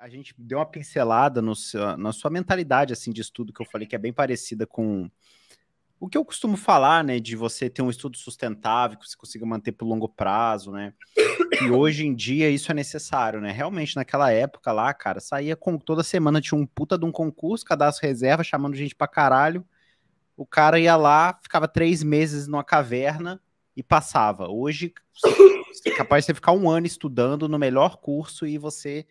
A gente deu uma pincelada no seu, na sua mentalidade assim de estudo que eu falei que é bem parecida com o que eu costumo falar, né, de você ter um estudo sustentável, que você consiga manter por longo prazo, né? E hoje em dia isso é necessário, né? Realmente naquela época lá, cara, saía com toda semana tinha um puta de um concurso, cadastro reserva, chamando gente pra caralho. O cara ia lá, ficava três meses numa caverna e passava. Hoje, é capaz de você ficar um ano estudando no melhor curso e você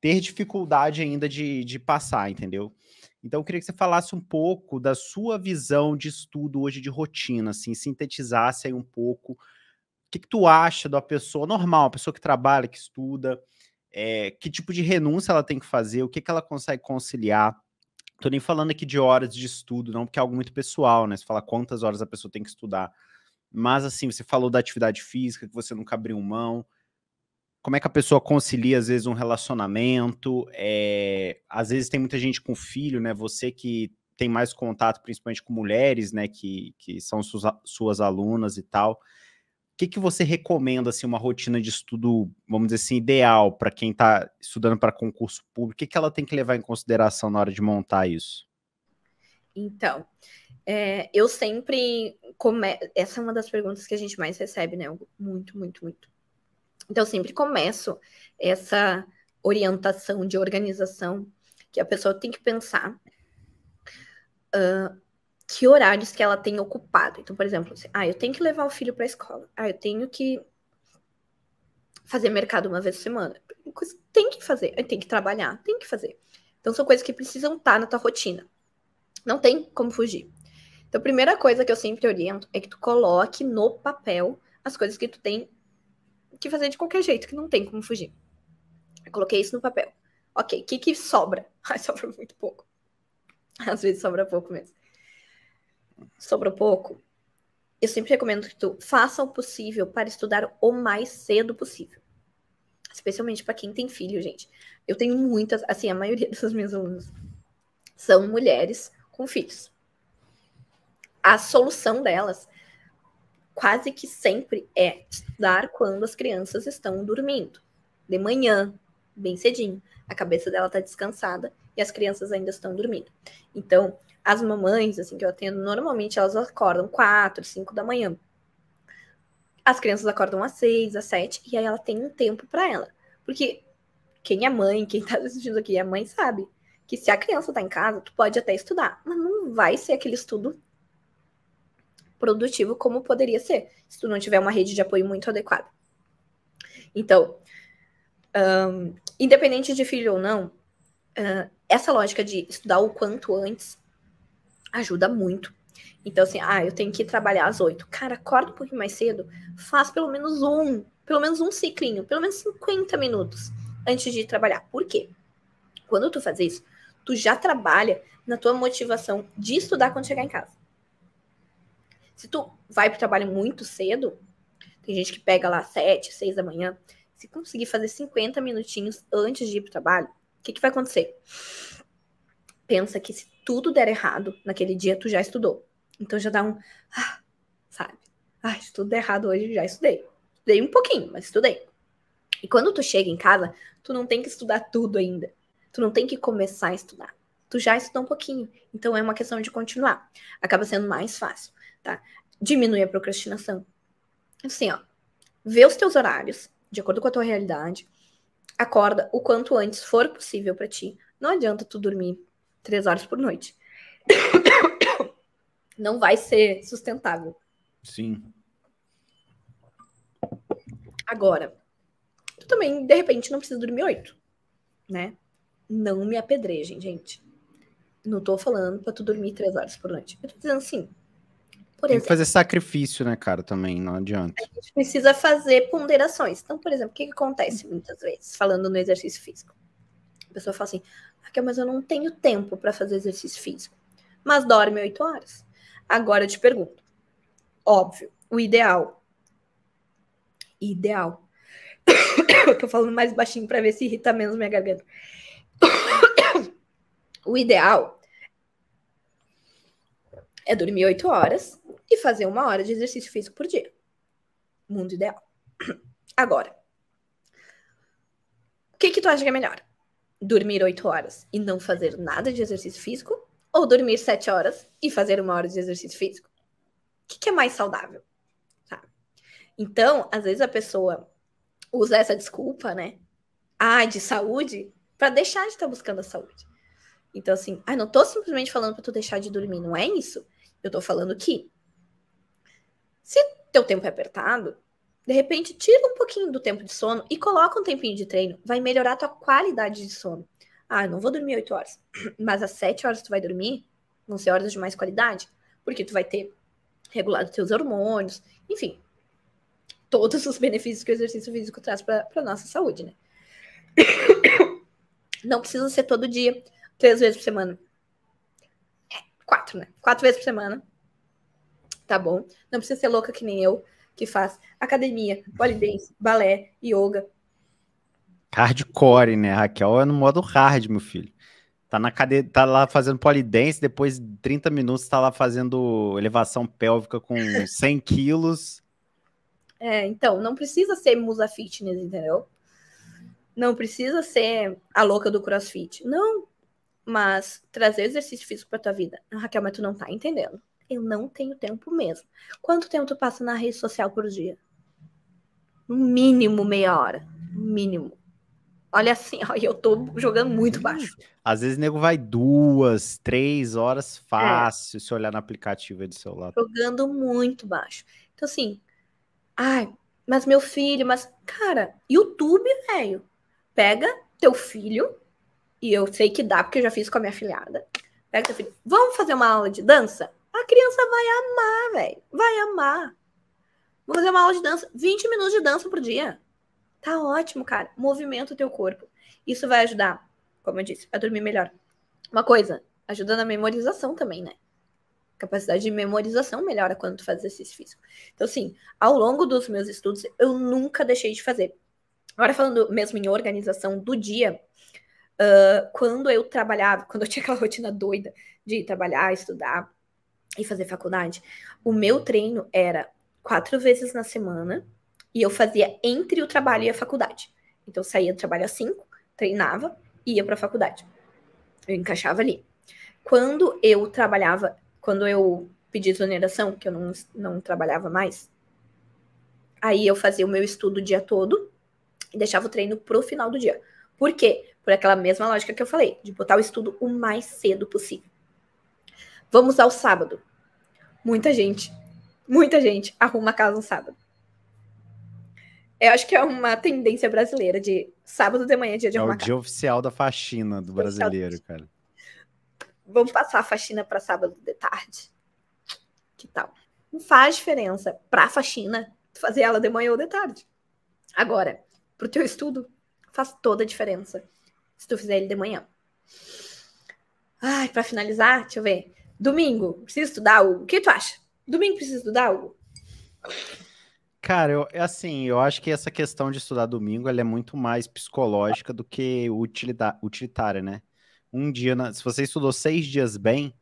ter dificuldade ainda de, de passar, entendeu? Então, eu queria que você falasse um pouco da sua visão de estudo hoje de rotina, assim, sintetizasse aí um pouco. O que, que tu acha da pessoa normal, a pessoa que trabalha, que estuda, é, que tipo de renúncia ela tem que fazer, o que, que ela consegue conciliar. Tô nem falando aqui de horas de estudo, não, porque é algo muito pessoal, né? Você fala quantas horas a pessoa tem que estudar. Mas, assim, você falou da atividade física, que você nunca abriu mão como é que a pessoa concilia, às vezes, um relacionamento? É, às vezes tem muita gente com filho, né? Você que tem mais contato, principalmente com mulheres, né? Que, que são suas, suas alunas e tal. O que, que você recomenda, assim, uma rotina de estudo, vamos dizer assim, ideal para quem está estudando para concurso público? O que, que ela tem que levar em consideração na hora de montar isso? Então, é, eu sempre. Come... Essa é uma das perguntas que a gente mais recebe, né? Muito, muito, muito então, eu sempre começo essa orientação de organização que a pessoa tem que pensar uh, que horários que ela tem ocupado. Então, por exemplo, assim, ah, eu tenho que levar o filho para a escola. Ah, eu tenho que fazer mercado uma vez por semana. Tem que fazer, tem que trabalhar, tem que fazer. Então, são coisas que precisam estar tá na tua rotina. Não tem como fugir. Então, a primeira coisa que eu sempre oriento é que tu coloque no papel as coisas que tu tem que fazer de qualquer jeito, que não tem como fugir. Eu coloquei isso no papel. Ok, o que, que sobra? Ai, sobra muito pouco. Às vezes sobra pouco mesmo. Sobra pouco. Eu sempre recomendo que tu faça o possível para estudar o mais cedo possível. Especialmente para quem tem filho, gente. Eu tenho muitas, assim, a maioria dos meus alunos são mulheres com filhos. A solução delas quase que sempre é estudar quando as crianças estão dormindo. De manhã, bem cedinho, a cabeça dela está descansada e as crianças ainda estão dormindo. Então, as mamães, assim, que eu atendo, normalmente elas acordam 4, 5 da manhã. As crianças acordam às 6, às 7, e aí ela tem um tempo para ela. Porque quem é mãe, quem está assistindo aqui é mãe, sabe que se a criança está em casa, tu pode até estudar, mas não vai ser aquele estudo produtivo como poderia ser, se tu não tiver uma rede de apoio muito adequada. Então, um, independente de filho ou não, uh, essa lógica de estudar o quanto antes ajuda muito. Então, assim, ah, eu tenho que trabalhar às oito. Cara, acorda um pouquinho mais cedo, faz pelo menos um, pelo menos um ciclinho, pelo menos 50 minutos antes de trabalhar. Por quê? Quando tu faz isso, tu já trabalha na tua motivação de estudar quando chegar em casa. Se tu vai pro trabalho muito cedo, tem gente que pega lá sete, seis da manhã, se conseguir fazer 50 minutinhos antes de ir pro trabalho, o que, que vai acontecer? Pensa que se tudo der errado naquele dia, tu já estudou. Então já dá um, ah, sabe? Ah, se tudo der errado hoje, já estudei. Estudei um pouquinho, mas estudei. E quando tu chega em casa, tu não tem que estudar tudo ainda. Tu não tem que começar a estudar. Tu já estudou um pouquinho. Então é uma questão de continuar. Acaba sendo mais fácil tá? Diminui a procrastinação. Assim, ó, vê os teus horários, de acordo com a tua realidade, acorda o quanto antes for possível para ti. Não adianta tu dormir três horas por noite. Não vai ser sustentável. Sim. Agora, tu também, de repente, não precisa dormir oito, né? Não me apedrejem, gente. Não tô falando pra tu dormir três horas por noite. Eu tô dizendo assim, por Tem exemplo, que fazer sacrifício, né, cara, também, não adianta. A gente precisa fazer ponderações. Então, por exemplo, o que, que acontece muitas vezes, falando no exercício físico? A pessoa fala assim, Raquel, mas eu não tenho tempo para fazer exercício físico. Mas dorme oito horas. Agora eu te pergunto. Óbvio, o ideal. Ideal. eu tô falando mais baixinho para ver se irrita menos minha garganta. o ideal é dormir oito horas e fazer uma hora de exercício físico por dia. Mundo ideal. Agora, o que, que tu acha que é melhor? Dormir oito horas e não fazer nada de exercício físico? Ou dormir sete horas e fazer uma hora de exercício físico? O que, que é mais saudável? Tá. Então, às vezes a pessoa usa essa desculpa, né? Ah, de saúde, para deixar de estar tá buscando a saúde. Então, assim, ah, não tô simplesmente falando para tu deixar de dormir, não é isso? Eu tô falando que se teu tempo é apertado, de repente tira um pouquinho do tempo de sono e coloca um tempinho de treino. Vai melhorar tua qualidade de sono. Ah, não vou dormir 8 horas, mas às 7 horas tu vai dormir, vão ser horas de mais qualidade, porque tu vai ter regulado teus hormônios, enfim, todos os benefícios que o exercício físico traz para a nossa saúde, né? Não precisa ser todo dia, três vezes por semana. É, quatro, né? Quatro vezes por semana tá bom? Não precisa ser louca que nem eu, que faz academia, polidense, balé, yoga. Hardcore, né, Raquel? É no modo hard, meu filho. Tá, na cade... tá lá fazendo polidense, depois de 30 minutos tá lá fazendo elevação pélvica com 100 quilos. É, então, não precisa ser musa fitness, entendeu? Não precisa ser a louca do crossfit. Não, mas trazer exercício físico pra tua vida. Ah, Raquel, mas tu não tá entendendo eu não tenho tempo mesmo. Quanto tempo tu passa na rede social por dia? No mínimo meia hora. No mínimo. Olha assim, ó, eu tô jogando muito baixo. Às vezes o nego vai duas, três horas é. fácil, é. se olhar no aplicativo do celular. Jogando muito baixo. Então, assim, ai, mas meu filho, mas. Cara, YouTube, velho. Pega teu filho, e eu sei que dá, porque eu já fiz com a minha filhada. Pega teu filho, vamos fazer uma aula de dança? A criança vai amar, velho. Vai amar. Vou fazer uma aula de dança, 20 minutos de dança por dia. Tá ótimo, cara. Movimenta o teu corpo. Isso vai ajudar, como eu disse, a dormir melhor. Uma coisa, ajuda na memorização também, né? Capacidade de memorização melhora quando tu faz exercício físico. Então, assim, ao longo dos meus estudos, eu nunca deixei de fazer. Agora, falando mesmo em organização do dia, uh, quando eu trabalhava, quando eu tinha aquela rotina doida de trabalhar, estudar, e fazer faculdade, o meu treino era quatro vezes na semana e eu fazia entre o trabalho e a faculdade. Então eu saía do trabalho às cinco, treinava e ia para a faculdade. Eu encaixava ali. Quando eu trabalhava, quando eu pedi exoneração, que eu não, não trabalhava mais, aí eu fazia o meu estudo o dia todo e deixava o treino pro final do dia. Por quê? Por aquela mesma lógica que eu falei, de botar o estudo o mais cedo possível. Vamos ao sábado. Muita gente, muita gente arruma a casa no sábado. Eu acho que é uma tendência brasileira de sábado de manhã é dia de arrumar. É o dia casa. oficial da faxina do brasileiro, cara. Vamos passar a faxina para sábado de tarde. Que tal? Não faz diferença para a faxina fazer ela de manhã ou de tarde. Agora, para o teu estudo, faz toda a diferença se tu fizer ele de manhã. Ai, para finalizar, deixa eu ver. Domingo, preciso estudar algo. O que tu acha? Domingo preciso estudar algo? Cara, eu, é assim, eu acho que essa questão de estudar domingo ela é muito mais psicológica do que utilitária, né? Um dia, na, se você estudou seis dias bem,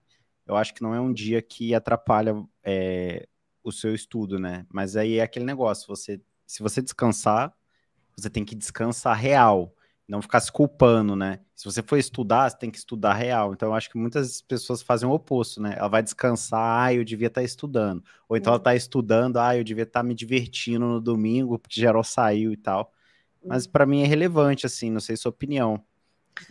eu acho que não é um dia que atrapalha é, o seu estudo, né? Mas aí é aquele negócio, você, se você descansar, você tem que descansar real não ficar se culpando, né? Se você for estudar, você tem que estudar real. Então, eu acho que muitas pessoas fazem o oposto, né? Ela vai descansar, ah, eu devia estar tá estudando. Ou então tá uhum. ela está estudando, ah, eu devia estar tá me divertindo no domingo, porque geral saiu e tal. Mas para mim é relevante, assim, não sei sua opinião.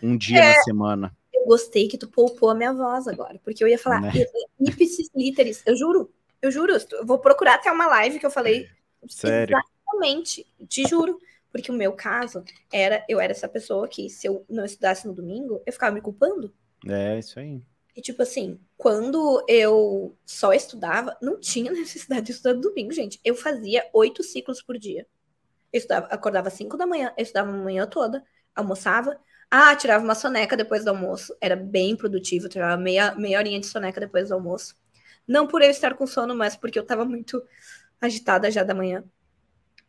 Um dia é, na semana. Eu gostei que tu poupou a minha voz agora, porque eu ia falar né? ipsis literis, eu juro, eu juro, eu vou procurar até uma live que eu falei. Sério? Exatamente, te juro. Porque o meu caso era, eu era essa pessoa que, se eu não estudasse no domingo, eu ficava me culpando. É, isso aí. E tipo assim, quando eu só estudava, não tinha necessidade de estudar no domingo, gente. Eu fazia oito ciclos por dia. Eu estudava, acordava às cinco da manhã, eu estudava a manhã toda, almoçava, ah, tirava uma soneca depois do almoço. Era bem produtivo, tirava meia, meia horinha de soneca depois do almoço. Não por eu estar com sono, mas porque eu estava muito agitada já da manhã.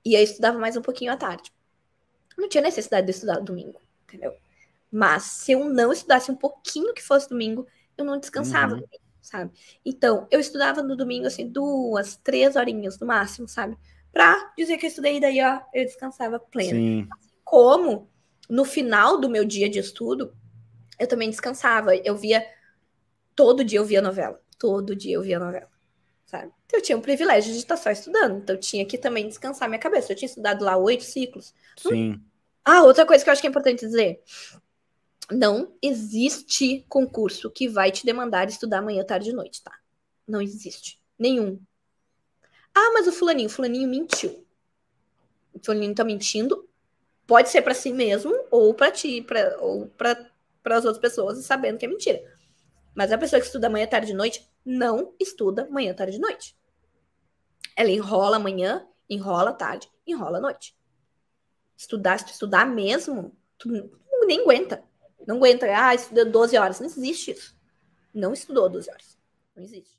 E aí eu estudava mais um pouquinho à tarde. Não tinha necessidade de estudar domingo, entendeu? Mas se eu não estudasse um pouquinho que fosse domingo, eu não descansava, uhum. sabe? Então, eu estudava no domingo, assim, duas, três horinhas no máximo, sabe? Pra dizer que eu estudei, e daí, ó, eu descansava pleno. Sim. Assim como no final do meu dia de estudo, eu também descansava. Eu via. Todo dia eu via novela. Todo dia eu via novela sabe? Então, eu tinha o privilégio de estar só estudando, então eu tinha que também descansar minha cabeça. Eu tinha estudado lá oito ciclos. Sim. Ah, outra coisa que eu acho que é importante dizer. Não existe concurso que vai te demandar estudar manhã, tarde e noite, tá? Não existe. Nenhum. Ah, mas o fulaninho, o fulaninho mentiu. O fulaninho tá mentindo. Pode ser para si mesmo ou para ti, pra, ou para as outras pessoas, sabendo que é mentira. Mas a pessoa que estuda manhã, tarde e noite não estuda manhã, tarde e noite. Ela enrola manhã, enrola tarde, enrola noite. Estudar, estudar mesmo, tu nem aguenta. Não aguenta, ah, estudou 12 horas. Não existe isso. Não estudou 12 horas. Não existe.